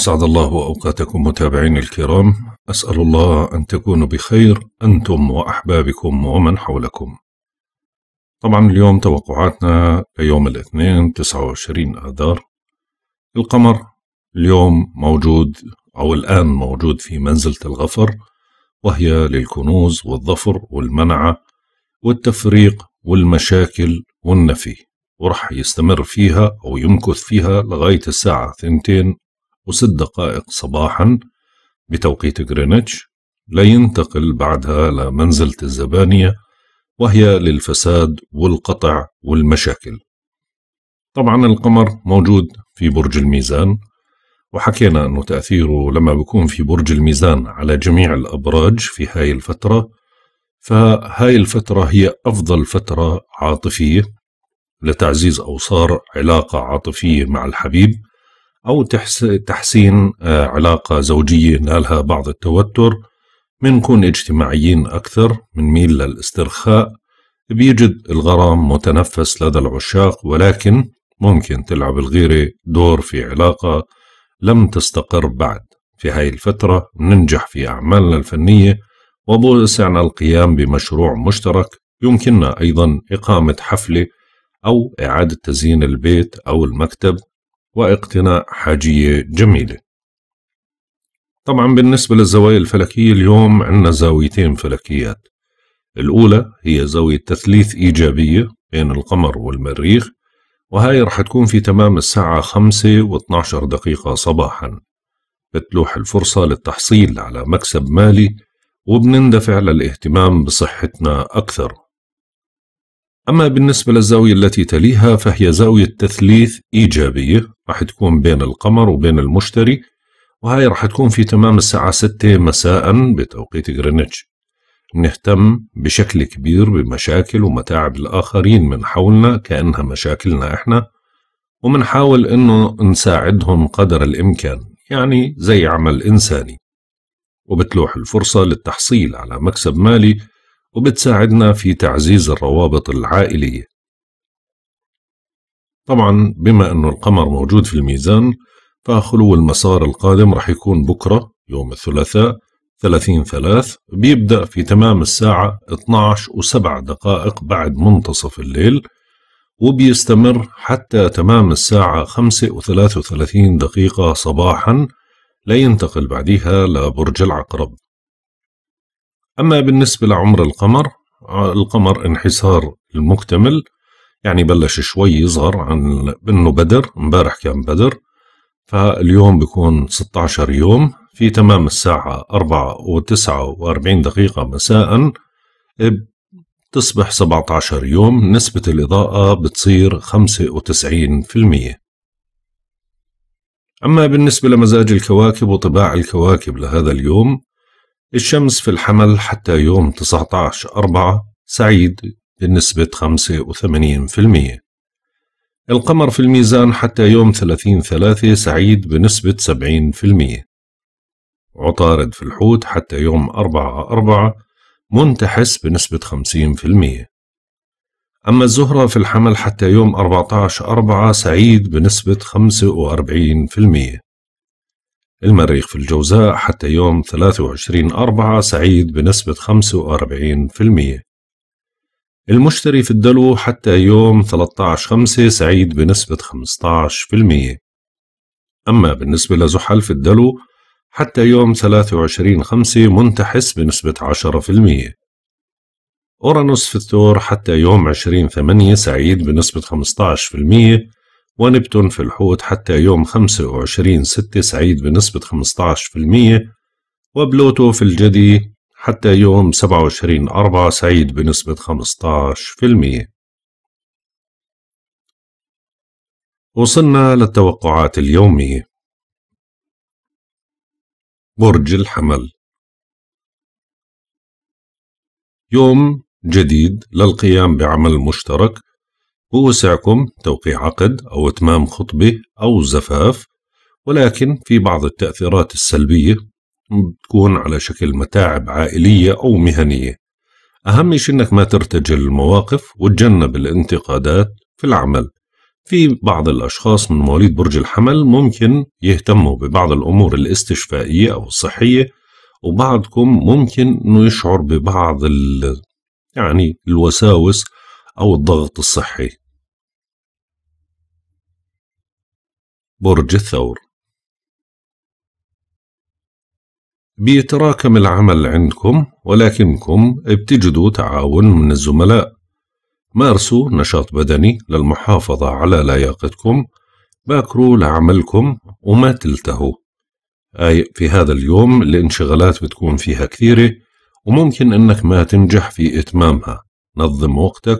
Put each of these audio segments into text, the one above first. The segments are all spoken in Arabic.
أسعد الله أوقاتكم متابعين الكرام أسأل الله أن تكونوا بخير أنتم وأحبابكم ومن حولكم طبعا اليوم توقعاتنا ليوم الاثنين 29 آذار القمر اليوم موجود أو الآن موجود في منزلة الغفر وهي للكنوز والظفر والمنعة والتفريق والمشاكل والنفي ورح يستمر فيها أو يمكث فيها لغاية الساعة ثنتين وست دقائق صباحا بتوقيت غرينتش لينتقل بعدها لمنزلة الزبانية وهي للفساد والقطع والمشاكل طبعا القمر موجود في برج الميزان وحكينا أنه تأثيره لما بيكون في برج الميزان على جميع الأبراج في هاي الفترة فهاي الفترة هي أفضل فترة عاطفية لتعزيز أوصار علاقة عاطفية مع الحبيب أو تحسين آه، علاقة زوجية نالها بعض التوتر منكون اجتماعيين أكثر ميل للاسترخاء بيجد الغرام متنفس لدى العشاق ولكن ممكن تلعب الغيرة دور في علاقة لم تستقر بعد في هاي الفترة ننجح في أعمالنا الفنية وبوسعنا القيام بمشروع مشترك يمكننا أيضا إقامة حفلة أو إعادة تزيين البيت أو المكتب واقتناء حاجية جميلة طبعا بالنسبة للزوايا الفلكية اليوم عندنا زاويتين فلكيات الأولى هي زاوية تثليث إيجابية بين القمر والمريخ وهاي رح تكون في تمام الساعة 5 و 12 دقيقة صباحا بتلوح الفرصة للتحصيل على مكسب مالي وبنندفع للاهتمام بصحتنا أكثر أما بالنسبة للزاوية التي تليها فهي زاوية تثليث إيجابية راح تكون بين القمر وبين المشتري وهي راح تكون في تمام الساعة 6 مساء بتوقيت غرينتش نهتم بشكل كبير بمشاكل ومتاعب الآخرين من حولنا كأنها مشاكلنا إحنا ومنحاول إنه نساعدهم قدر الإمكان يعني زي عمل إنساني وبتلوح الفرصة للتحصيل على مكسب مالي وبتساعدنا في تعزيز الروابط العائلية طبعا بما أنه القمر موجود في الميزان فخلو المسار القادم رح يكون بكرة يوم الثلاثاء 30 ثلاث بيبدأ في تمام الساعة 12 وسبع دقائق بعد منتصف الليل وبيستمر حتى تمام الساعة 5 وثلاث وثلاثين دقيقة صباحا لينتقل بعدها لبرج العقرب أما بالنسبة لعمر القمر القمر انحسار المكتمل يعني بلش شوي يظهر عن انه بدر امبارح كان بدر فاليوم بيكون 16 يوم في تمام الساعة 4 و49 دقيقة مساء بتصبح 17 يوم نسبة الإضاءة بتصير 95% أما بالنسبة لمزاج الكواكب وطباع الكواكب لهذا اليوم الشمس في الحمل حتى يوم 19 4 سعيد بنسبة 85% القمر في الميزان حتى يوم 30 3 سعيد بنسبة 70% عطارد في الحوت حتى يوم 4 4 منتحس بنسبة 50% أما الزهرة في الحمل حتى يوم 14 أربعة سعيد بنسبة 45% المريخ في الجوزاء حتى يوم 23 أربعة سعيد بنسبة 45% المشتري في الدلو حتى يوم 13 خمسة سعيد بنسبة 15% أما بالنسبة لزحل في الدلو حتى يوم 23 خمسة منتحس بنسبة 10% أورانوس في الثور حتى يوم 20 ثمانية سعيد بنسبة 15% ونبتون في الحوت حتى يوم 25 6 سعيد بنسبة 15% وبلوتو في الجدي حتى يوم 27 4 سعيد بنسبة 15% وصلنا للتوقعات اليومية برج الحمل يوم جديد للقيام بعمل مشترك بوسعكم توقيع عقد أو إتمام خطبة أو زفاف ولكن في بعض التأثيرات السلبية بتكون على شكل متاعب عائلية أو مهنية أهم شيء إنك ما ترتجل المواقف وتجنب الانتقادات في العمل في بعض الأشخاص من مواليد برج الحمل ممكن يهتموا ببعض الأمور الاستشفائية أو الصحية وبعضكم ممكن إنه يشعر ببعض ال يعني الوساوس أو الضغط الصحي برج الثور بيتراكم العمل عندكم ولكنكم بتجدوا تعاون من الزملاء مارسوا نشاط بدني للمحافظة على لياقتكم باكروا لعملكم وما تلتهوا أي في هذا اليوم الانشغالات بتكون فيها كثيرة وممكن أنك ما تنجح في إتمامها نظم وقتك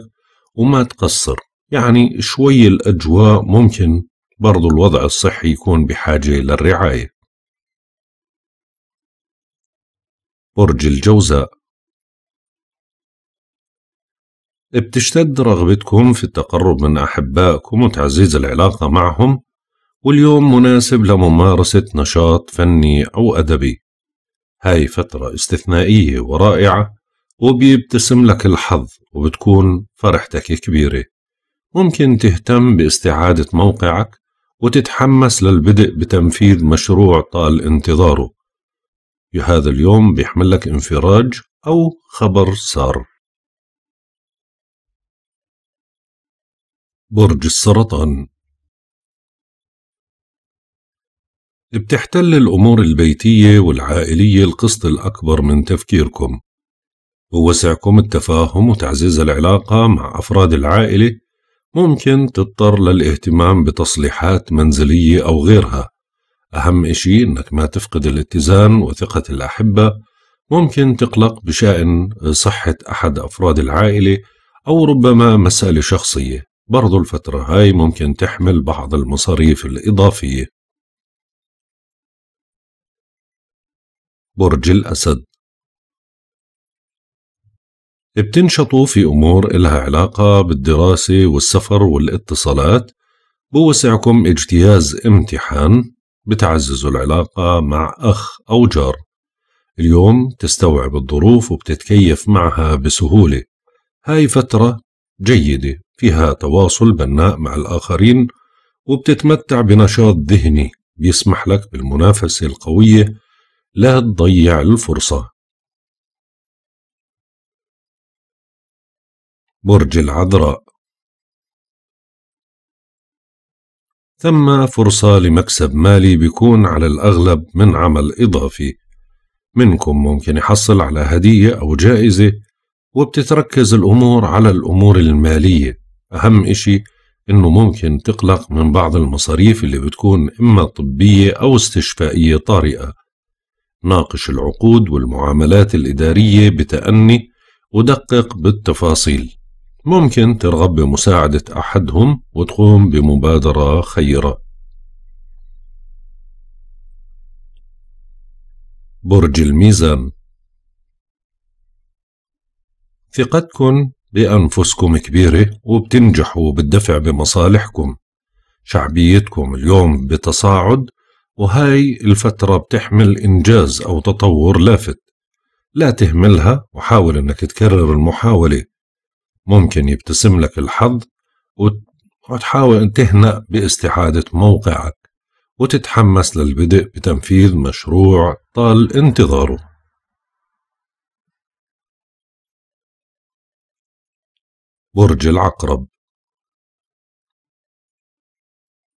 وما تقصر يعني شوي الأجواء ممكن برضو الوضع الصحي يكون بحاجة للرعاية برج الجوزاء بتشتد رغبتكم في التقرب من أحبائكم وتعزيز العلاقة معهم واليوم مناسب لممارسة نشاط فني أو أدبي هاي فترة استثنائية ورائعة وبيبتسم لك الحظ وبتكون فرحتك كبيرة ممكن تهتم باستعادة موقعك وتتحمس للبدء بتنفيذ مشروع طال انتظاره في هذا اليوم بيحملك انفراج أو خبر سار برج السرطان بتحتل الأمور البيتية والعائلية القسط الأكبر من تفكيركم ووسعكم التفاهم وتعزيز العلاقة مع أفراد العائلة ممكن تضطر للاهتمام بتصليحات منزلية أو غيرها أهم إشي إنك ما تفقد الاتزان وثقة الأحبة ممكن تقلق بشأن صحة أحد أفراد العائلة أو ربما مسألة شخصية برضو الفترة هاي ممكن تحمل بعض المصاريف الإضافية برج الأسد بتنشطوا في أمور إلها علاقة بالدراسة والسفر والاتصالات بوسعكم اجتياز امتحان بتعززوا العلاقة مع أخ أو جار اليوم تستوعب الظروف وبتتكيف معها بسهولة هاي فترة جيدة فيها تواصل بناء مع الآخرين وبتتمتع بنشاط ذهني بيسمح لك بالمنافسة القوية لا تضيع الفرصة برج العذراء ثم فرصة لمكسب مالي بيكون على الأغلب من عمل إضافي منكم ممكن يحصل على هدية أو جائزة وبتتركز الأمور على الأمور المالية أهم إشي إنه ممكن تقلق من بعض المصاريف اللي بتكون إما طبية أو استشفائية طارئة ناقش العقود والمعاملات الإدارية بتأني ودقق بالتفاصيل ممكن ترغب بمساعدة أحدهم وتقوم بمبادرة خيرة برج الميزان ثقتكم بأنفسكم كبيرة وبتنجحوا بالدفع بمصالحكم شعبيتكم اليوم بتصاعد وهاي الفترة بتحمل إنجاز أو تطور لافت لا تهملها وحاول أنك تكرر المحاولة ممكن يبتسم لك الحظ وتحاول تهنأ باستعادة موقعك وتتحمس للبدء بتنفيذ مشروع طال انتظاره برج العقرب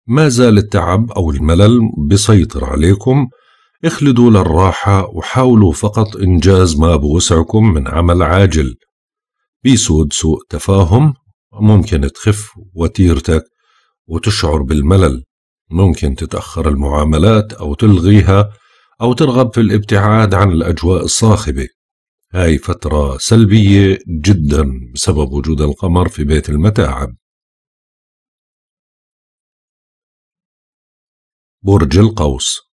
ما زال التعب أو الملل بيسيطر عليكم اخلدوا للراحة وحاولوا فقط إنجاز ما بوسعكم من عمل عاجل بيسود سوء تفاهم ممكن تخف وتيرتك وتشعر بالملل ممكن تتأخر المعاملات أو تلغيها أو ترغب في الابتعاد عن الأجواء الصاخبة هاي فترة سلبية جدا بسبب وجود القمر في بيت المتاعب برج القوس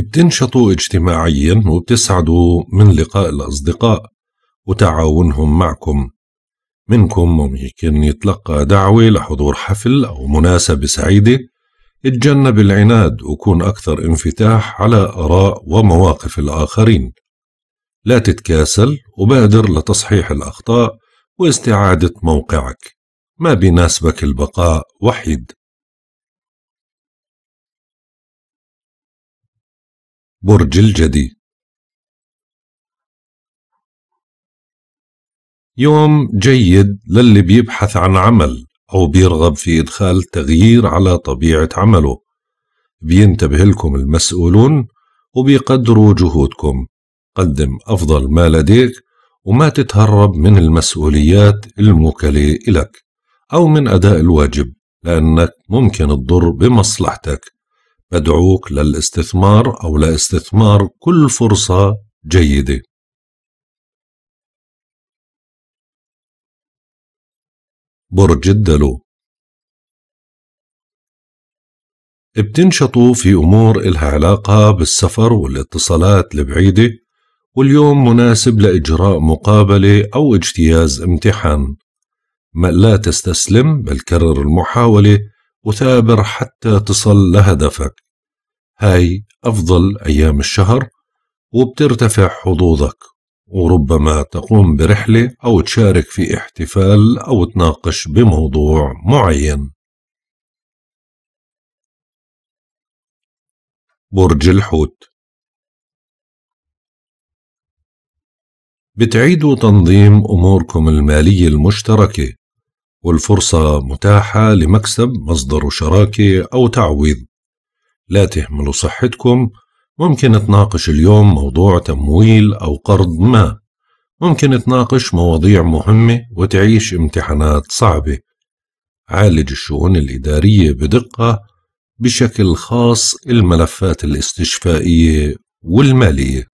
بتنشطوا اجتماعيا وبتسعدوا من لقاء الأصدقاء وتعاونهم معكم منكم ممكن يتلقى دعوة لحضور حفل أو مناسبة سعيدة اتجنب العناد وكون أكثر انفتاح على آراء ومواقف الآخرين لا تتكاسل وبادر لتصحيح الأخطاء واستعادة موقعك ما بيناسبك البقاء وحيد برج الجدي يوم جيد للي بيبحث عن عمل أو بيرغب في إدخال تغيير على طبيعة عمله بينتبه لكم المسؤولون وبيقدروا جهودكم قدم أفضل ما لديك وما تتهرب من المسؤوليات الموكلة إلك أو من أداء الواجب لأنك ممكن تضر بمصلحتك بدعوك للاستثمار أو لاستثمار كل فرصة جيدة برج الدلو بتنشطوا في أمور إلها علاقة بالسفر والاتصالات البعيدة واليوم مناسب لإجراء مقابلة أو اجتياز امتحان ما لا تستسلم بل كرر المحاولة وثابر حتى تصل لهدفك هاي أفضل أيام الشهر وبترتفع حظوظك وربما تقوم برحلة أو تشارك في احتفال أو تناقش بموضوع معين برج الحوت بتعيدوا تنظيم أموركم المالية المشتركة والفرصة متاحة لمكسب مصدر شراكة أو تعويض لا تهملوا صحتكم ممكن تناقش اليوم موضوع تمويل أو قرض ما ممكن تناقش مواضيع مهمة وتعيش امتحانات صعبة عالج الشؤون الإدارية بدقة بشكل خاص الملفات الاستشفائية والمالية